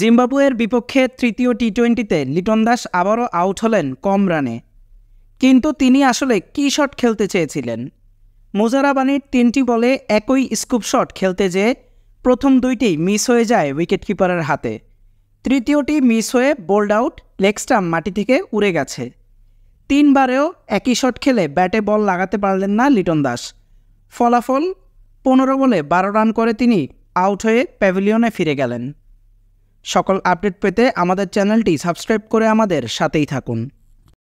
জিম্বাবুয়ের বিপক্ষে তৃতীয় টি টোয়েন্টিতে লিটন দাস আবারও আউট হলেন কম রানে কিন্তু তিনি আসলে কী শট খেলতে চেয়েছিলেন মোজারাবানির তিনটি বলে একই স্কুপ শট খেলতে যেয়ে প্রথম দুইটি মিস হয়ে যায় উইকেটকিপারের হাতে তৃতীয়টি মিস হয়ে বোল্ড আউট লেগস্টাম মাটি থেকে উড়ে গেছে তিনবারেও একই শট খেলে ব্যাটে বল লাগাতে পারলেন না লিটন দাস ফলাফল পনেরো বলে বারো রান করে তিনি আউট হয়ে প্যাভিলিয়নে ফিরে গেলেন সকল আপডেট পেতে আমাদের চ্যানেলটি সাবস্ক্রাইব করে আমাদের সাথেই থাকুন